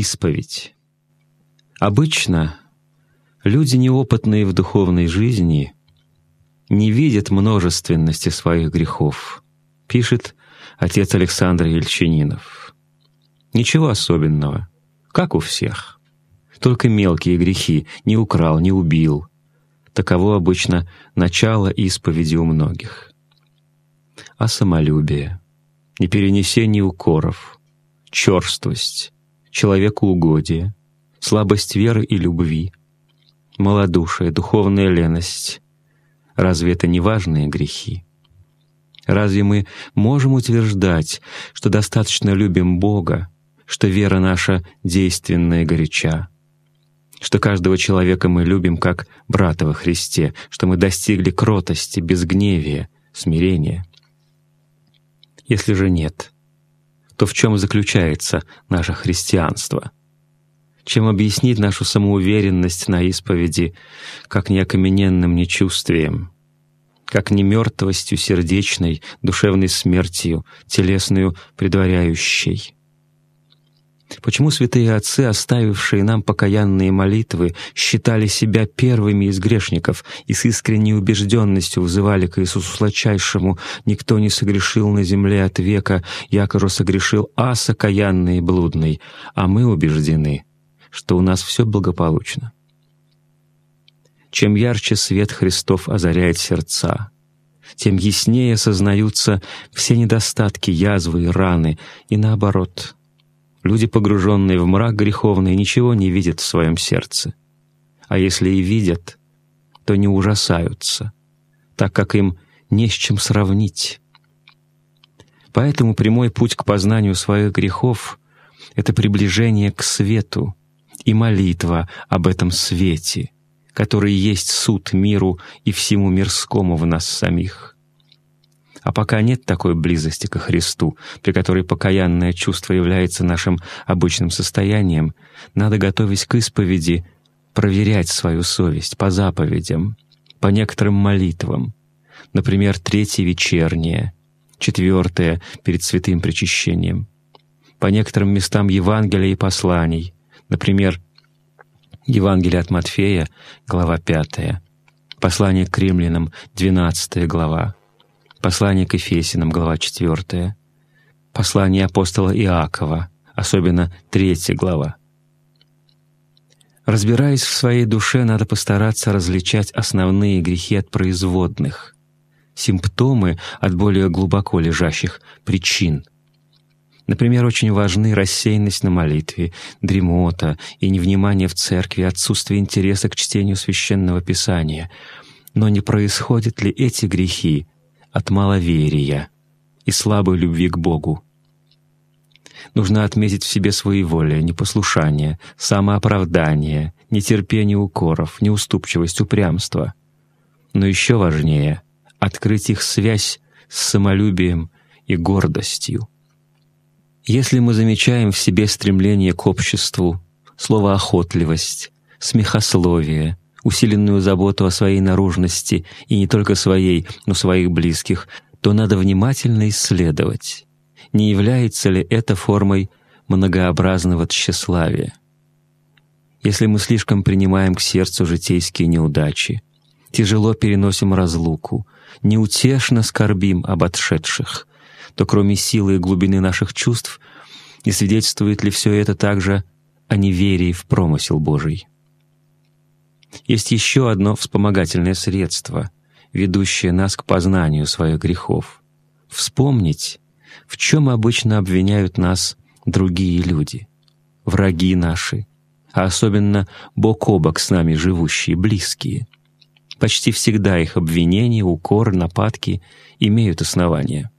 исповедь. Обычно люди, неопытные в духовной жизни, не видят множественности своих грехов, пишет отец Александр Ельчининов. Ничего особенного, как у всех. Только мелкие грехи не украл, не убил. Таково обычно начало исповеди у многих. А самолюбие, неперенесение укоров, черствость, человекоугодие, слабость веры и любви, малодушие, духовная леность. Разве это не важные грехи? Разве мы можем утверждать, что достаточно любим Бога, что вера наша действенная и горяча, что каждого человека мы любим как брата во Христе, что мы достигли кротости, безгневия, смирения? Если же нет — то в чем заключается наше христианство. Чем объяснить нашу самоуверенность на исповеди, как не неокамененным нечувствием, как не мертвостью сердечной, душевной смертью, телесную предваряющей. Почему святые отцы, оставившие нам покаянные молитвы, считали себя первыми из грешников и с искренней убежденностью взывали к Иисусу Сладчайшему «Никто не согрешил на земле от века, якоже согрешил, а сокаянный и блудный, а мы убеждены, что у нас все благополучно». Чем ярче свет Христов озаряет сердца, тем яснее сознаются все недостатки, язвы и раны, и наоборот — Люди, погруженные в мрак греховный, ничего не видят в своем сердце. А если и видят, то не ужасаются, так как им не с чем сравнить. Поэтому прямой путь к познанию своих грехов — это приближение к свету и молитва об этом свете, который есть суд миру и всему мирскому в нас самих. А пока нет такой близости ко Христу, при которой покаянное чувство является нашим обычным состоянием, надо, готовясь к исповеди, проверять свою совесть по заповедям, по некоторым молитвам, например, третье вечернее, четвертое перед святым причащением, по некоторым местам Евангелия и посланий, например, Евангелие от Матфея, глава 5, послание к римлянам, 12 глава, Послание к Ефесиным, глава 4. Послание апостола Иакова, особенно 3 глава. Разбираясь в своей душе, надо постараться различать основные грехи от производных, симптомы от более глубоко лежащих причин. Например, очень важны рассеянность на молитве, дремота и невнимание в церкви, отсутствие интереса к чтению священного писания. Но не происходят ли эти грехи от маловерия и слабой любви к Богу. Нужно отметить в себе своеволие, непослушание, самооправдание, нетерпение укоров, неуступчивость, упрямство. Но еще важнее — открыть их связь с самолюбием и гордостью. Если мы замечаем в себе стремление к обществу, словоохотливость, смехословие, усиленную заботу о своей наружности, и не только своей, но своих близких, то надо внимательно исследовать, не является ли это формой многообразного тщеславия. Если мы слишком принимаем к сердцу житейские неудачи, тяжело переносим разлуку, неутешно скорбим об отшедших, то кроме силы и глубины наших чувств, не свидетельствует ли все это также о неверии в промысел Божий? есть еще одно вспомогательное средство, ведущее нас к познанию своих грехов. Вспомнить, в чем обычно обвиняют нас другие люди, враги наши, а особенно бок о бок с нами живущие, близкие. Почти всегда их обвинения, укор, нападки имеют основания.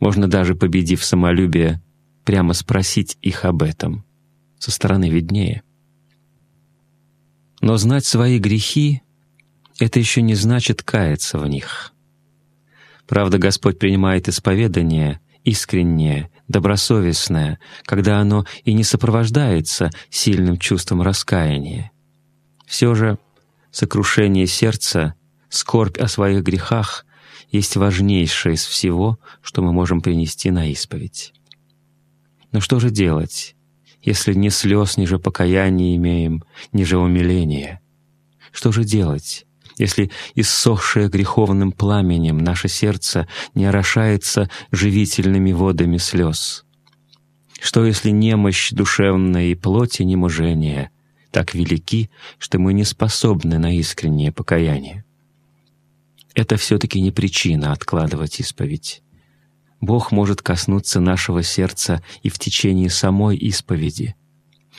Можно даже, победив самолюбие, прямо спросить их об этом. Со стороны виднее — но знать свои грехи — это еще не значит каяться в них. Правда, Господь принимает исповедание искреннее, добросовестное, когда оно и не сопровождается сильным чувством раскаяния. Все же сокрушение сердца, скорбь о своих грехах есть важнейшее из всего, что мы можем принести на исповедь. Но что же делать, если ни слез, ни же покаяния имеем, ни же умиления? Что же делать, если иссохшее греховным пламенем наше сердце не орошается живительными водами слез? Что, если немощь душевная и плоти неможения так велики, что мы не способны на искреннее покаяние? Это все-таки не причина откладывать исповедь. Бог может коснуться нашего сердца и в течение самой исповеди.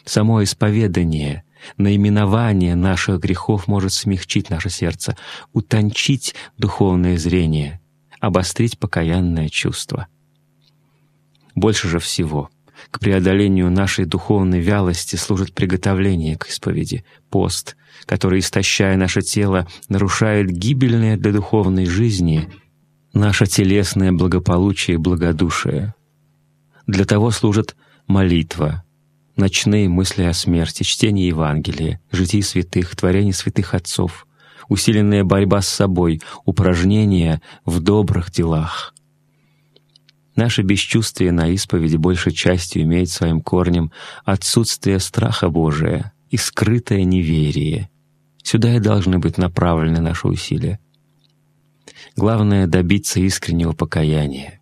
Само исповедание, наименование наших грехов может смягчить наше сердце, утончить духовное зрение, обострить покаянное чувство. Больше же всего к преодолению нашей духовной вялости служит приготовление к исповеди, пост, который, истощая наше тело, нарушает гибельное для духовной жизни — наше телесное благополучие и благодушие. Для того служит молитва, ночные мысли о смерти, чтение Евангелия, житий святых, творение святых отцов, усиленная борьба с собой, упражнения в добрых делах. Наше бесчувствие на исповеди большей частью имеет своим корнем отсутствие страха Божия и скрытое неверие. Сюда и должны быть направлены наши усилия. Главное — добиться искреннего покаяния.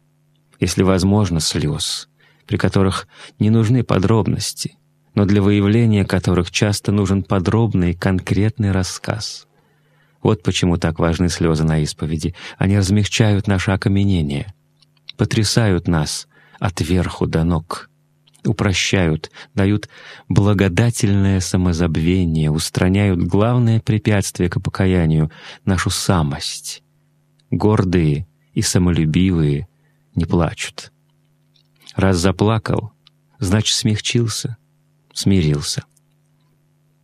Если возможно, слез, при которых не нужны подробности, но для выявления которых часто нужен подробный, конкретный рассказ. Вот почему так важны слезы на исповеди. Они размягчают наше окаменение, потрясают нас от верху до ног, упрощают, дают благодательное самозабвение, устраняют главное препятствие к покаянию — нашу самость гордые и самолюбивые не плачут. Раз заплакал, значит смягчился, смирился.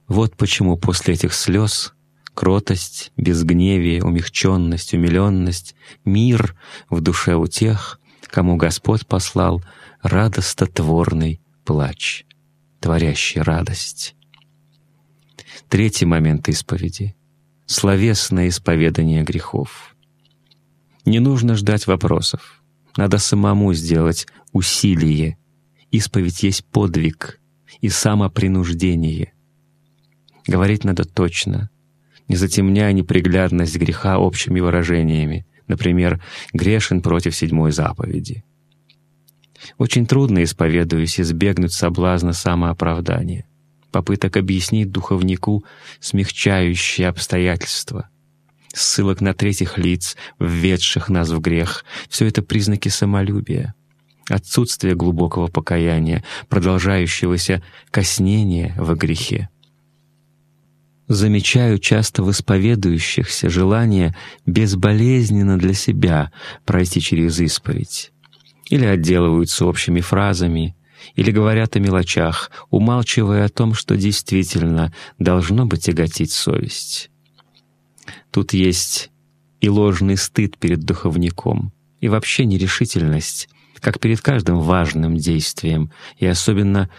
Вот почему после этих слез кротость, безгневие, умягченность, умиленность, мир в душе у тех, кому Господь послал радостотворный плач, творящий радость. Третий момент исповеди — словесное исповедание грехов — не нужно ждать вопросов. Надо самому сделать усилие. Исповедь есть подвиг и самопринуждение. Говорить надо точно, не затемняя неприглядность греха общими выражениями, например, «грешен против седьмой заповеди». Очень трудно, исповедуясь, избегнуть соблазна самооправдания, попыток объяснить духовнику смягчающие обстоятельства — ссылок на третьих лиц, введших нас в грех. Все это признаки самолюбия. Отсутствие глубокого покаяния, продолжающегося коснения во грехе. Замечаю часто в исповедующихся желание безболезненно для себя пройти через исповедь. Или отделываются общими фразами — или говорят о мелочах, умалчивая о том, что действительно должно бы тяготить совесть. Тут есть и ложный стыд перед духовником, и вообще нерешительность, как перед каждым важным действием, и особенно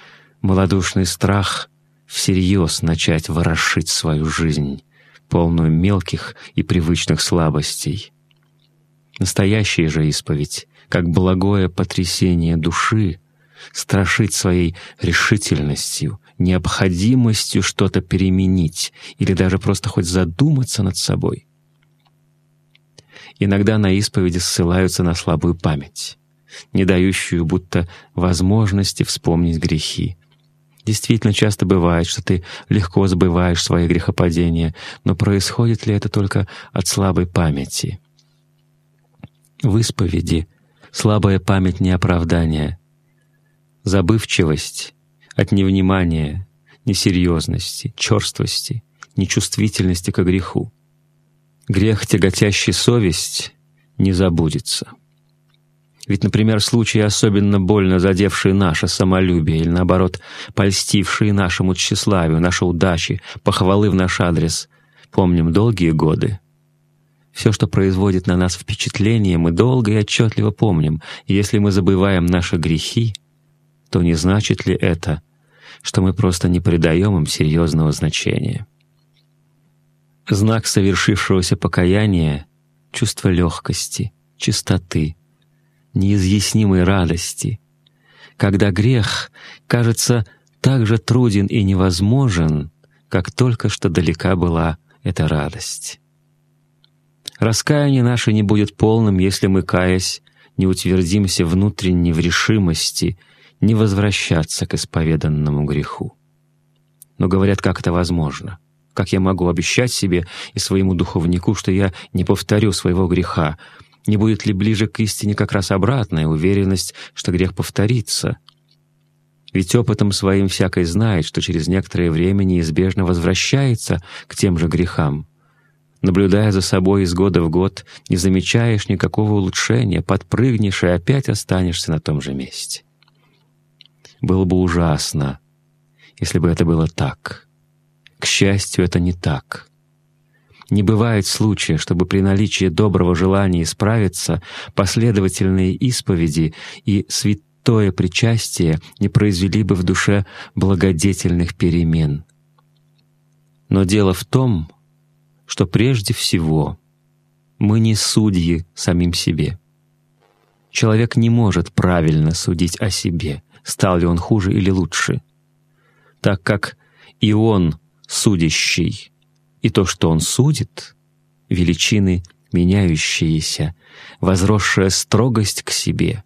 малодушный страх всерьез начать ворошить свою жизнь, полную мелких и привычных слабостей. Настоящая же исповедь, как благое потрясение души, страшит своей решительностью необходимостью что-то переменить или даже просто хоть задуматься над собой. Иногда на исповеди ссылаются на слабую память, не дающую будто возможности вспомнить грехи. Действительно, часто бывает, что ты легко забываешь свои грехопадения, но происходит ли это только от слабой памяти? В исповеди слабая память не оправдание. Забывчивость от невнимания, несерьезности, черствости, нечувствительности к греху. Грех, тяготящий совесть, не забудется. Ведь, например, случаи, особенно больно задевшие наше самолюбие или, наоборот, польстившие нашему тщеславию, нашей удачи, похвалы в наш адрес, помним долгие годы. Все, что производит на нас впечатление, мы долго и отчетливо помним, и если мы забываем наши грехи, то не значит ли это, что мы просто не придаем им серьезного значения. Знак совершившегося покаяния — чувство легкости, чистоты, неизъяснимой радости, когда грех кажется так же труден и невозможен, как только что далека была эта радость. Раскаяние наше не будет полным, если мы, каясь, не утвердимся внутренне в решимости — не возвращаться к исповеданному греху. Но говорят, как это возможно? Как я могу обещать себе и своему духовнику, что я не повторю своего греха? Не будет ли ближе к истине как раз обратная уверенность, что грех повторится? Ведь опытом своим всякой знает, что через некоторое время неизбежно возвращается к тем же грехам. Наблюдая за собой из года в год, не замечаешь никакого улучшения, подпрыгнешь и опять останешься на том же месте. Было бы ужасно, если бы это было так. К счастью, это не так. Не бывает случая, чтобы при наличии доброго желания исправиться последовательные исповеди и святое причастие не произвели бы в душе благодетельных перемен. Но дело в том, что прежде всего мы не судьи самим себе. Человек не может правильно судить о себе — стал ли он хуже или лучше. Так как и он судящий, и то, что он судит, величины меняющиеся, возросшая строгость к себе,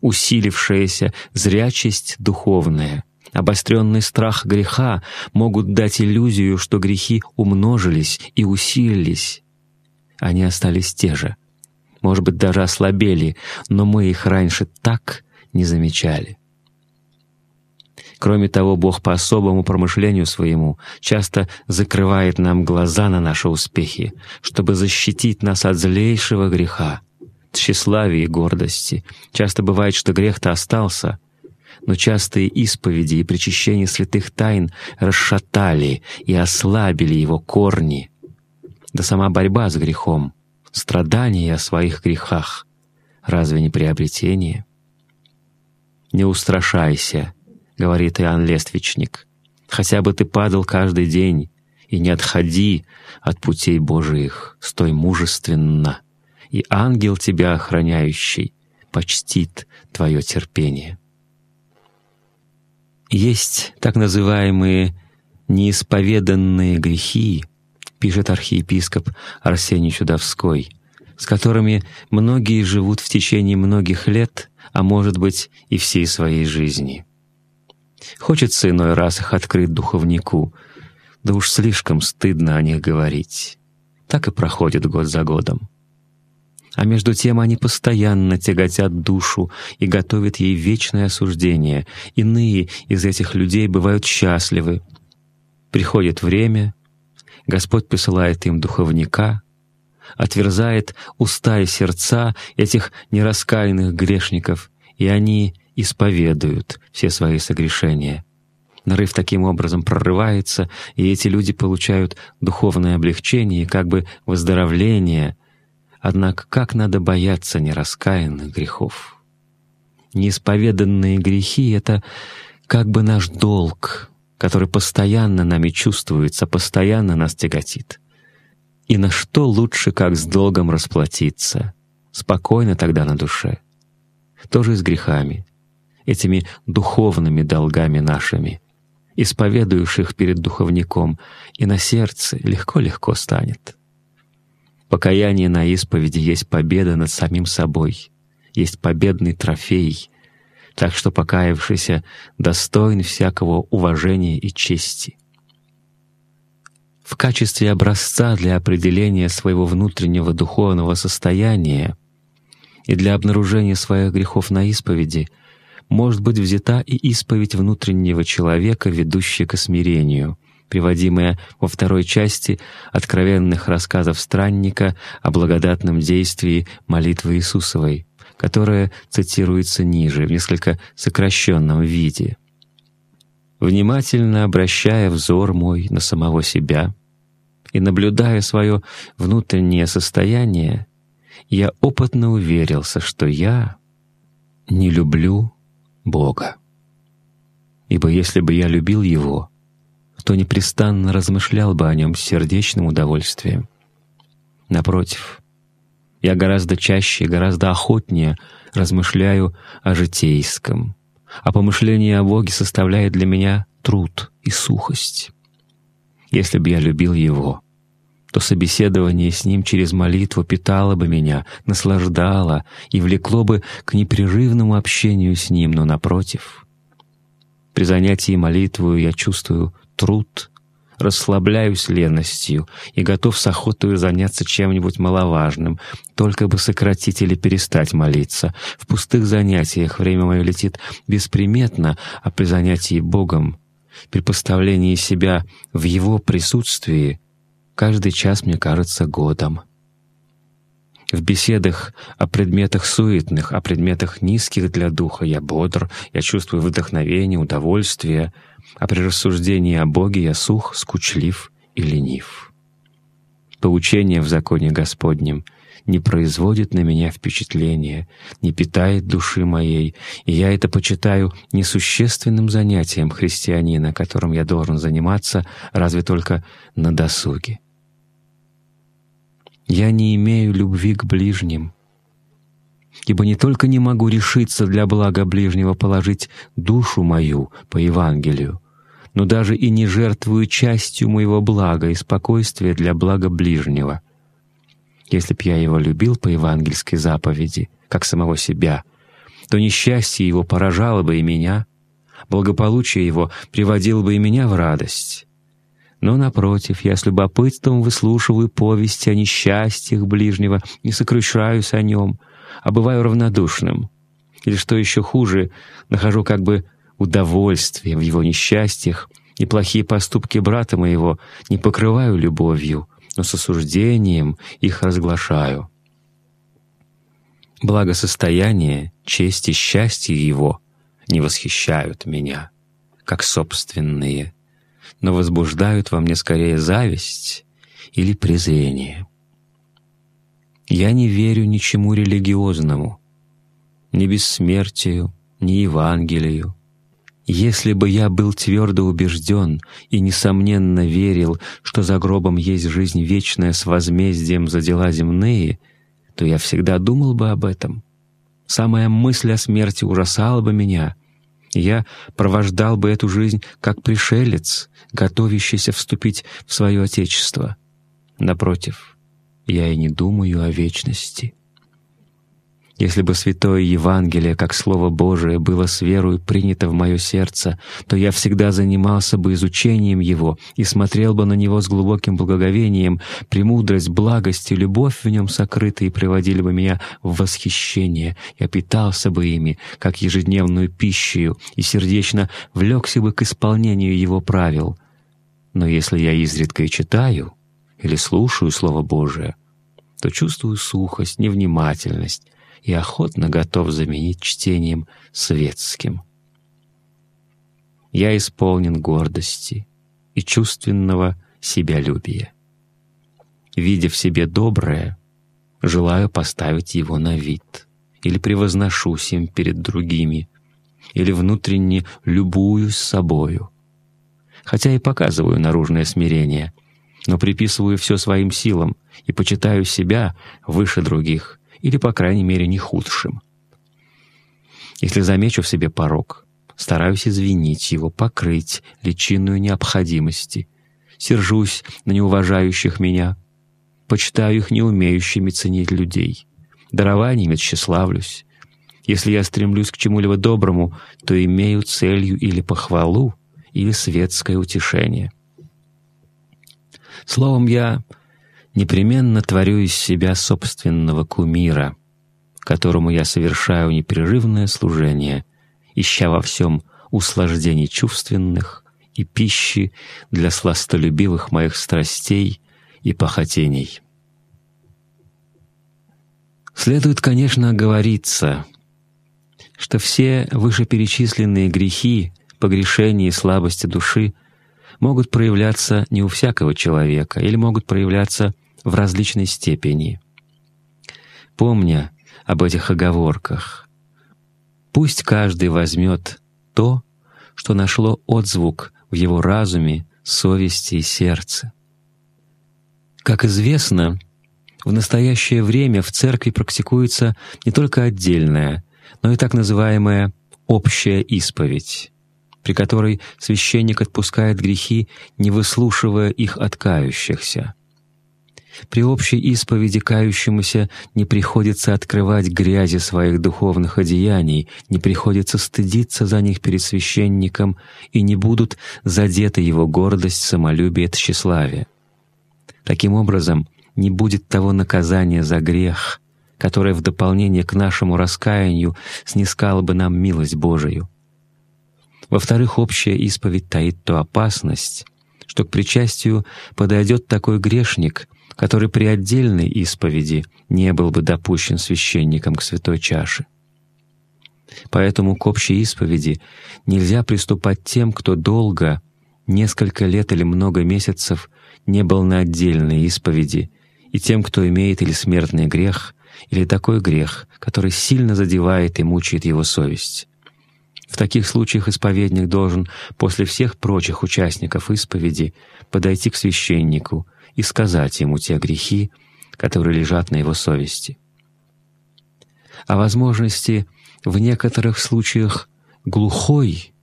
усилившаяся зрячесть духовная, обостренный страх греха могут дать иллюзию, что грехи умножились и усилились. Они остались те же, может быть, даже ослабели, но мы их раньше так не замечали. Кроме того, Бог по особому промышлению своему часто закрывает нам глаза на наши успехи, чтобы защитить нас от злейшего греха, тщеславия и гордости. Часто бывает, что грех-то остался, но частые исповеди и причащение святых тайн расшатали и ослабили его корни. Да сама борьба с грехом, страдание о своих грехах, разве не приобретение? «Не устрашайся», — говорит Иоанн Лествичник, — «хотя бы ты падал каждый день, и не отходи от путей Божиих, стой мужественно, и ангел тебя охраняющий почтит твое терпение». Есть так называемые «неисповеданные грехи», пишет архиепископ Арсений Чудовской, с которыми многие живут в течение многих лет, а может быть и всей своей жизни. Хочется иной раз их открыть духовнику. Да уж слишком стыдно о них говорить. Так и проходит год за годом. А между тем они постоянно тяготят душу и готовят ей вечное осуждение. Иные из этих людей бывают счастливы. Приходит время, Господь посылает им духовника, отверзает уста и сердца этих нераскаянных грешников, и они исповедуют все свои согрешения. Нарыв таким образом прорывается, и эти люди получают духовное облегчение и как бы выздоровление. Однако как надо бояться нераскаянных грехов? Неисповеданные грехи — это как бы наш долг, который постоянно нами чувствуется, постоянно нас тяготит. И на что лучше, как с долгом расплатиться? Спокойно тогда на душе. Тоже и с грехами этими духовными долгами нашими, исповедующих перед духовником, и на сердце легко-легко станет. Покаяние на исповеди есть победа над самим собой, есть победный трофей, так что покаявшийся достоин всякого уважения и чести. В качестве образца для определения своего внутреннего духовного состояния и для обнаружения своих грехов на исповеди — может быть взята и исповедь внутреннего человека, ведущая к смирению, приводимая во второй части откровенных рассказов странника о благодатном действии молитвы Иисусовой, которая цитируется ниже, в несколько сокращенном виде. «Внимательно обращая взор мой на самого себя и наблюдая свое внутреннее состояние, я опытно уверился, что я не люблю Бога. Ибо если бы я любил Его, то непрестанно размышлял бы о Нем с сердечным удовольствием. Напротив, я гораздо чаще и гораздо охотнее размышляю о житейском, а помышление о Боге составляет для меня труд и сухость. Если бы я любил Его — то собеседование с ним через молитву питало бы меня, наслаждало и влекло бы к непрерывному общению с ним, но напротив. При занятии молитвою я чувствую труд, расслабляюсь леностью и готов с охотой заняться чем-нибудь маловажным, только бы сократить или перестать молиться. В пустых занятиях время мое летит бесприметно, а при занятии Богом, при поставлении себя в Его присутствии — каждый час мне кажется годом. В беседах о предметах суетных, о предметах низких для духа я бодр, я чувствую вдохновение, удовольствие, а при рассуждении о Боге я сух, скучлив и ленив. Поучение в законе Господнем не производит на меня впечатления, не питает души моей, и я это почитаю несущественным занятием христианина, которым я должен заниматься разве только на досуге я не имею любви к ближним. Ибо не только не могу решиться для блага ближнего положить душу мою по Евангелию, но даже и не жертвую частью моего блага и спокойствия для блага ближнего. Если б я его любил по евангельской заповеди, как самого себя, то несчастье его поражало бы и меня, благополучие его приводило бы и меня в радость. Но, напротив, я с любопытством выслушиваю повести о несчастьях ближнего и сокрушаюсь о нем, а бываю равнодушным. Или, что еще хуже, нахожу как бы удовольствие в его несчастьях, и плохие поступки брата моего не покрываю любовью, но с осуждением их разглашаю. Благосостояние, честь и счастье его не восхищают меня, как собственные но возбуждают во мне скорее зависть или презрение. Я не верю ничему религиозному, ни бессмертию, ни Евангелию. Если бы я был твердо убежден и, несомненно, верил, что за гробом есть жизнь вечная с возмездием за дела земные, то я всегда думал бы об этом. Самая мысль о смерти ужасала бы меня, я провождал бы эту жизнь как пришелец, готовящийся вступить в свое отечество. Напротив, я и не думаю о вечности. Если бы Святое Евангелие, как Слово Божие, было с верою принято в мое сердце, то я всегда занимался бы изучением его и смотрел бы на него с глубоким благоговением, премудрость, благость и любовь в нем сокрыты и приводили бы меня в восхищение. Я питался бы ими, как ежедневную пищу, и сердечно влекся бы к исполнению его правил. Но если я изредка и читаю или слушаю Слово Божие, то чувствую сухость, невнимательность, и охотно готов заменить чтением светским. Я исполнен гордости и чувственного себялюбия. Видя в себе доброе, желаю поставить его на вид или превозношусь им перед другими, или внутренне любуюсь собою. Хотя и показываю наружное смирение, но приписываю все своим силам и почитаю себя выше других или, по крайней мере, не худшим. Если замечу в себе порог, стараюсь извинить его, покрыть личинную необходимости, сержусь на неуважающих меня, почитаю их неумеющими ценить людей, дарованиями тщеславлюсь. Если я стремлюсь к чему-либо доброму, то имею целью или похвалу, или светское утешение. Словом, я непременно творю из себя собственного кумира, которому я совершаю непрерывное служение, ища во всем услаждений чувственных и пищи для сластолюбивых моих страстей и похотений. Следует, конечно, оговориться, что все вышеперечисленные грехи, погрешения и слабости души могут проявляться не у всякого человека или могут проявляться в различной степени. Помня об этих оговорках, пусть каждый возьмет то, что нашло отзвук в его разуме, совести и сердце. Как известно, в настоящее время в церкви практикуется не только отдельная, но и так называемая «общая исповедь», при которой священник отпускает грехи, не выслушивая их откающихся. кающихся. При общей исповеди кающемуся не приходится открывать грязи своих духовных одеяний, не приходится стыдиться за них перед священником, и не будут задеты его гордость, самолюбие, тщеславие. Таким образом, не будет того наказания за грех, которое в дополнение к нашему раскаянию снискало бы нам милость Божию. Во-вторых, общая исповедь таит ту опасность, что к причастию подойдет такой грешник, который при отдельной исповеди не был бы допущен священником к святой чаше. Поэтому к общей исповеди нельзя приступать тем, кто долго, несколько лет или много месяцев не был на отдельной исповеди, и тем, кто имеет или смертный грех, или такой грех, который сильно задевает и мучает его совесть таких случаях исповедник должен после всех прочих участников исповеди подойти к священнику и сказать ему те грехи, которые лежат на его совести. О возможности в некоторых случаях глухой,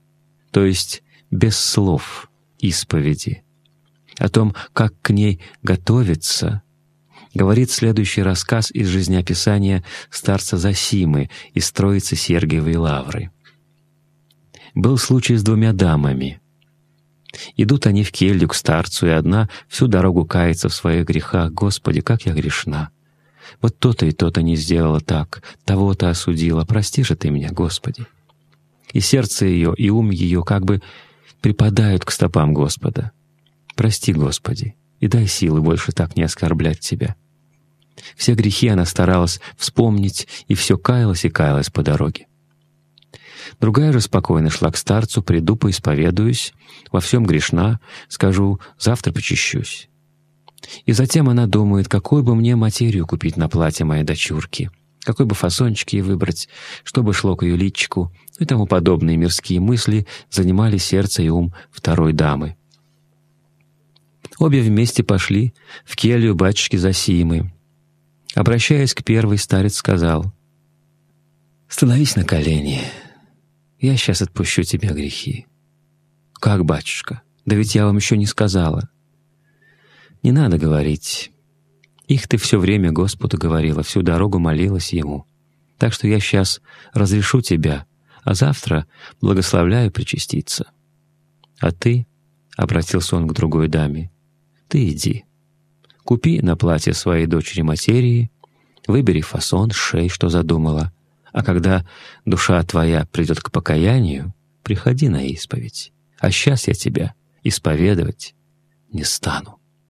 то есть без слов, исповеди, о том, как к ней готовиться, говорит следующий рассказ из жизнеописания старца Засимы из Троицы Сергиевой Лавры был случай с двумя дамами. Идут они в келью к старцу, и одна всю дорогу кается в своих грехах. «Господи, как я грешна! Вот то-то и то-то не сделала так, того-то осудила. Прости же ты меня, Господи!» И сердце ее, и ум ее как бы припадают к стопам Господа. «Прости, Господи, и дай силы больше так не оскорблять Тебя». Все грехи она старалась вспомнить, и все каялась и каялась по дороге. Другая же спокойно шла к старцу, приду, поисповедуюсь, во всем грешна, скажу, завтра почищусь. И затем она думает, какой бы мне материю купить на платье моей дочурки, какой бы фасончик ей выбрать, чтобы шло к ее личику и тому подобные мирские мысли занимали сердце и ум второй дамы. Обе вместе пошли в келью батюшки Засимы. Обращаясь к первой, старец сказал, «Становись на колени» я сейчас отпущу тебе грехи». «Как, батюшка? Да ведь я вам еще не сказала». «Не надо говорить. Их ты все время Господу говорила, всю дорогу молилась Ему. Так что я сейчас разрешу тебя, а завтра благословляю причаститься». «А ты?» — обратился он к другой даме. «Ты иди. Купи на платье своей дочери материи, выбери фасон, шей, что задумала, а когда душа твоя придет к покаянию, приходи на исповедь. А сейчас я тебя исповедовать не стану.